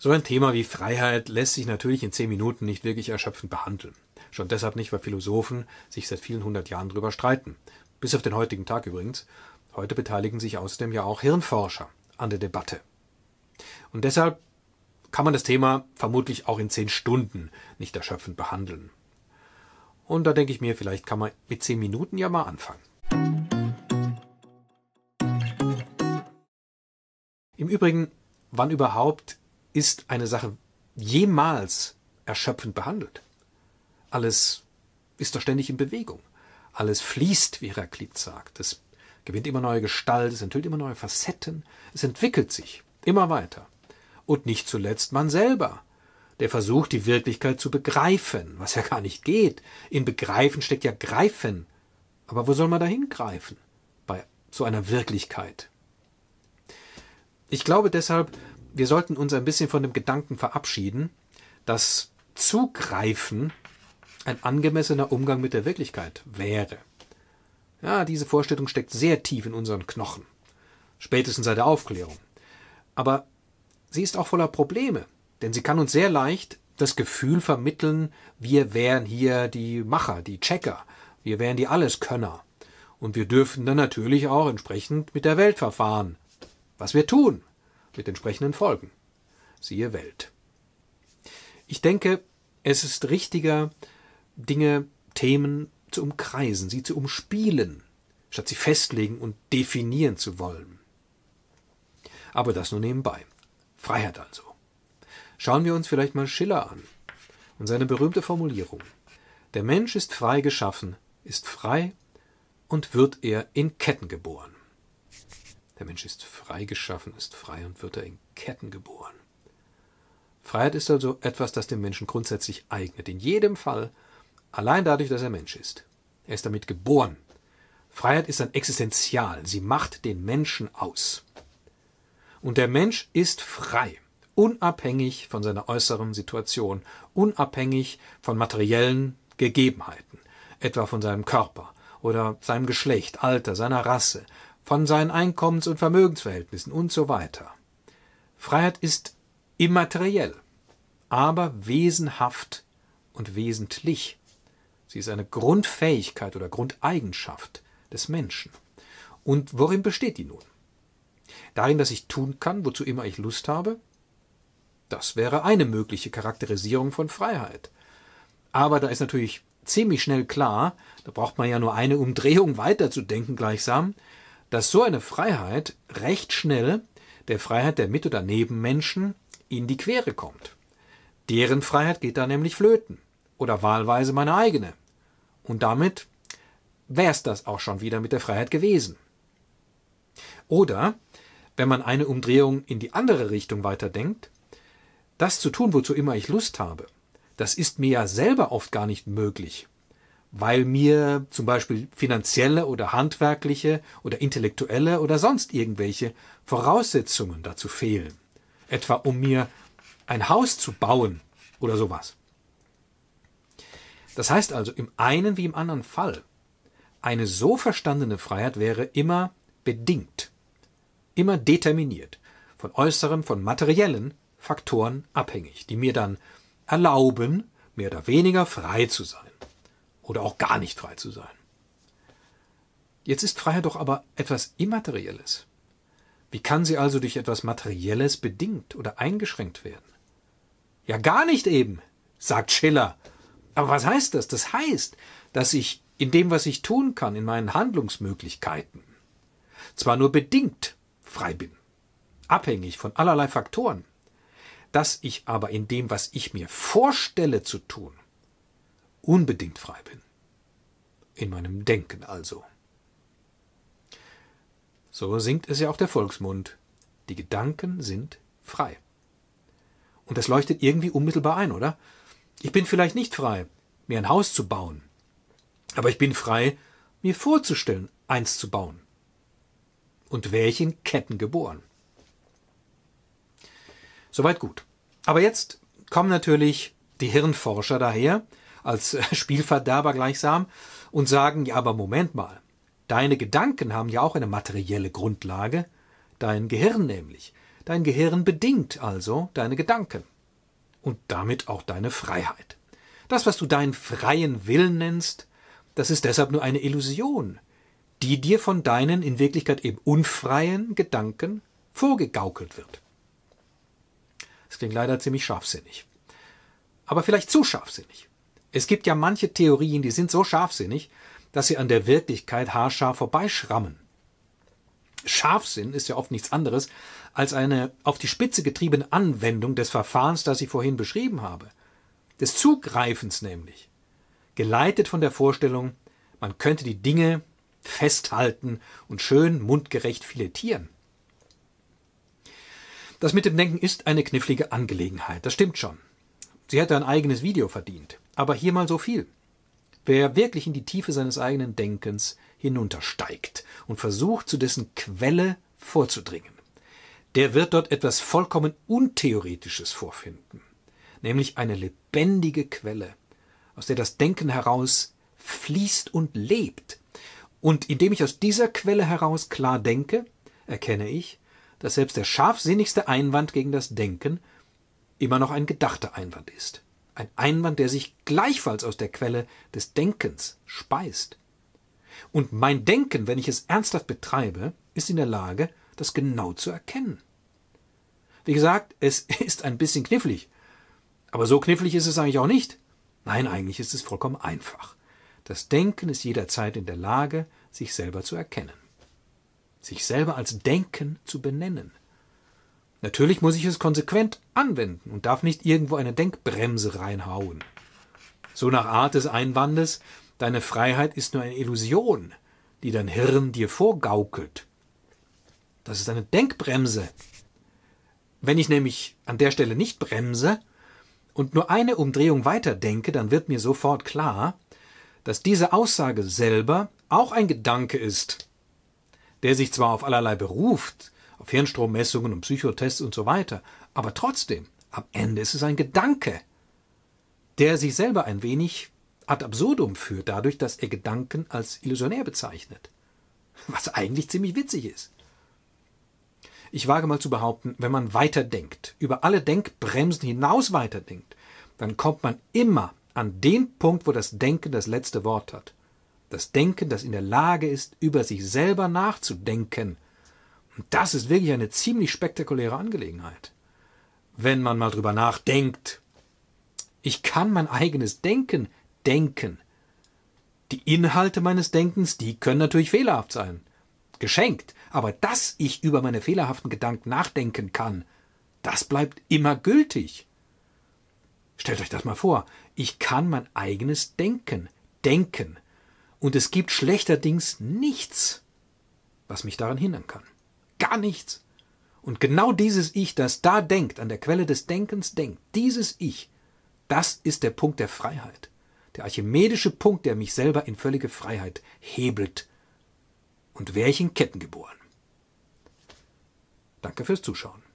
So ein Thema wie Freiheit lässt sich natürlich in zehn Minuten nicht wirklich erschöpfend behandeln. Schon deshalb nicht, weil Philosophen sich seit vielen hundert Jahren darüber streiten. Bis auf den heutigen Tag übrigens. Heute beteiligen sich außerdem ja auch Hirnforscher an der Debatte. Und deshalb kann man das Thema vermutlich auch in zehn Stunden nicht erschöpfend behandeln. Und da denke ich mir, vielleicht kann man mit zehn Minuten ja mal anfangen. Im Übrigen, wann überhaupt ist eine Sache jemals erschöpfend behandelt. Alles ist doch ständig in Bewegung. Alles fließt, wie Heraklit sagt. Es gewinnt immer neue Gestalt, es enthüllt immer neue Facetten, es entwickelt sich immer weiter. Und nicht zuletzt man selber, der versucht, die Wirklichkeit zu begreifen, was ja gar nicht geht. In Begreifen steckt ja Greifen. Aber wo soll man da hingreifen bei so einer Wirklichkeit? Ich glaube deshalb, wir sollten uns ein bisschen von dem Gedanken verabschieden, dass Zugreifen ein angemessener Umgang mit der Wirklichkeit wäre. Ja, diese Vorstellung steckt sehr tief in unseren Knochen, spätestens seit der Aufklärung. Aber sie ist auch voller Probleme, denn sie kann uns sehr leicht das Gefühl vermitteln, wir wären hier die Macher, die Checker, wir wären die Alleskönner. Und wir dürfen dann natürlich auch entsprechend mit der Welt verfahren, was wir tun, mit entsprechenden Folgen. Siehe Welt. Ich denke, es ist richtiger, Dinge, Themen zu umkreisen, sie zu umspielen, statt sie festlegen und definieren zu wollen. Aber das nur nebenbei. Freiheit also. Schauen wir uns vielleicht mal Schiller an und seine berühmte Formulierung. Der Mensch ist frei geschaffen, ist frei und wird er in Ketten geboren. Der Mensch ist frei geschaffen, ist frei und wird er in Ketten geboren. Freiheit ist also etwas, das dem Menschen grundsätzlich eignet, in jedem Fall, allein dadurch, dass er Mensch ist. Er ist damit geboren. Freiheit ist ein Existenzial, sie macht den Menschen aus. Und der Mensch ist frei, unabhängig von seiner äußeren Situation, unabhängig von materiellen Gegebenheiten, etwa von seinem Körper oder seinem Geschlecht, Alter, seiner Rasse, von seinen Einkommens- und Vermögensverhältnissen und so weiter. Freiheit ist immateriell, aber wesenhaft und wesentlich. Sie ist eine Grundfähigkeit oder Grundeigenschaft des Menschen. Und worin besteht die nun? Darin, dass ich tun kann, wozu immer ich Lust habe? Das wäre eine mögliche Charakterisierung von Freiheit. Aber da ist natürlich ziemlich schnell klar, da braucht man ja nur eine Umdrehung weiterzudenken gleichsam, dass so eine Freiheit recht schnell der Freiheit der Mit- oder Nebenmenschen in die Quere kommt. Deren Freiheit geht da nämlich flöten oder wahlweise meine eigene. Und damit wär's das auch schon wieder mit der Freiheit gewesen. Oder, wenn man eine Umdrehung in die andere Richtung weiterdenkt, das zu tun, wozu immer ich Lust habe, das ist mir ja selber oft gar nicht möglich weil mir zum Beispiel finanzielle oder handwerkliche oder intellektuelle oder sonst irgendwelche Voraussetzungen dazu fehlen. Etwa um mir ein Haus zu bauen oder sowas. Das heißt also, im einen wie im anderen Fall, eine so verstandene Freiheit wäre immer bedingt, immer determiniert, von äußeren, von materiellen Faktoren abhängig, die mir dann erlauben, mehr oder weniger frei zu sein oder auch gar nicht frei zu sein. Jetzt ist Freiheit doch aber etwas Immaterielles. Wie kann sie also durch etwas Materielles bedingt oder eingeschränkt werden? Ja, gar nicht eben, sagt Schiller. Aber was heißt das? Das heißt, dass ich in dem, was ich tun kann, in meinen Handlungsmöglichkeiten, zwar nur bedingt frei bin, abhängig von allerlei Faktoren, dass ich aber in dem, was ich mir vorstelle zu tun, unbedingt frei bin. In meinem Denken also. So singt es ja auch der Volksmund. Die Gedanken sind frei. Und das leuchtet irgendwie unmittelbar ein, oder? Ich bin vielleicht nicht frei, mir ein Haus zu bauen. Aber ich bin frei, mir vorzustellen, eins zu bauen. Und welchen Ketten geboren. Soweit gut. Aber jetzt kommen natürlich die Hirnforscher daher als Spielverderber gleichsam und sagen, ja, aber Moment mal, deine Gedanken haben ja auch eine materielle Grundlage, dein Gehirn nämlich. Dein Gehirn bedingt also deine Gedanken und damit auch deine Freiheit. Das, was du deinen freien Willen nennst, das ist deshalb nur eine Illusion, die dir von deinen in Wirklichkeit eben unfreien Gedanken vorgegaukelt wird. Das klingt leider ziemlich scharfsinnig. Aber vielleicht zu scharfsinnig. Es gibt ja manche Theorien, die sind so scharfsinnig, dass sie an der Wirklichkeit haarscharf vorbeischrammen. Scharfsinn ist ja oft nichts anderes als eine auf die Spitze getriebene Anwendung des Verfahrens, das ich vorhin beschrieben habe, des Zugreifens nämlich, geleitet von der Vorstellung, man könnte die Dinge festhalten und schön mundgerecht filettieren. Das mit dem Denken ist eine knifflige Angelegenheit, das stimmt schon. Sie hätte ein eigenes Video verdient aber hier mal so viel. Wer wirklich in die Tiefe seines eigenen Denkens hinuntersteigt und versucht, zu dessen Quelle vorzudringen, der wird dort etwas vollkommen Untheoretisches vorfinden, nämlich eine lebendige Quelle, aus der das Denken heraus fließt und lebt. Und indem ich aus dieser Quelle heraus klar denke, erkenne ich, dass selbst der scharfsinnigste Einwand gegen das Denken immer noch ein gedachter Einwand ist ein Einwand, der sich gleichfalls aus der Quelle des Denkens speist. Und mein Denken, wenn ich es ernsthaft betreibe, ist in der Lage, das genau zu erkennen. Wie gesagt, es ist ein bisschen knifflig. Aber so knifflig ist es eigentlich auch nicht. Nein, eigentlich ist es vollkommen einfach. Das Denken ist jederzeit in der Lage, sich selber zu erkennen. Sich selber als Denken zu benennen. Natürlich muss ich es konsequent anwenden und darf nicht irgendwo eine Denkbremse reinhauen. So nach Art des Einwandes, deine Freiheit ist nur eine Illusion, die dein Hirn dir vorgaukelt. Das ist eine Denkbremse. Wenn ich nämlich an der Stelle nicht bremse und nur eine Umdrehung weiter denke, dann wird mir sofort klar, dass diese Aussage selber auch ein Gedanke ist, der sich zwar auf allerlei beruft, auf Hirnstrommessungen und Psychotests und so weiter. Aber trotzdem, am Ende ist es ein Gedanke, der sich selber ein wenig ad absurdum führt, dadurch, dass er Gedanken als illusionär bezeichnet. Was eigentlich ziemlich witzig ist. Ich wage mal zu behaupten, wenn man weiterdenkt, über alle Denkbremsen hinaus weiterdenkt, dann kommt man immer an den Punkt, wo das Denken das letzte Wort hat. Das Denken, das in der Lage ist, über sich selber nachzudenken und das ist wirklich eine ziemlich spektakuläre Angelegenheit, wenn man mal drüber nachdenkt. Ich kann mein eigenes Denken denken. Die Inhalte meines Denkens, die können natürlich fehlerhaft sein. Geschenkt. Aber dass ich über meine fehlerhaften Gedanken nachdenken kann, das bleibt immer gültig. Stellt euch das mal vor. Ich kann mein eigenes Denken denken. Und es gibt schlechterdings nichts, was mich daran hindern kann gar nichts. Und genau dieses Ich, das da denkt, an der Quelle des Denkens denkt, dieses Ich, das ist der Punkt der Freiheit. Der archimedische Punkt, der mich selber in völlige Freiheit hebelt. Und wäre ich in Ketten geboren. Danke fürs Zuschauen.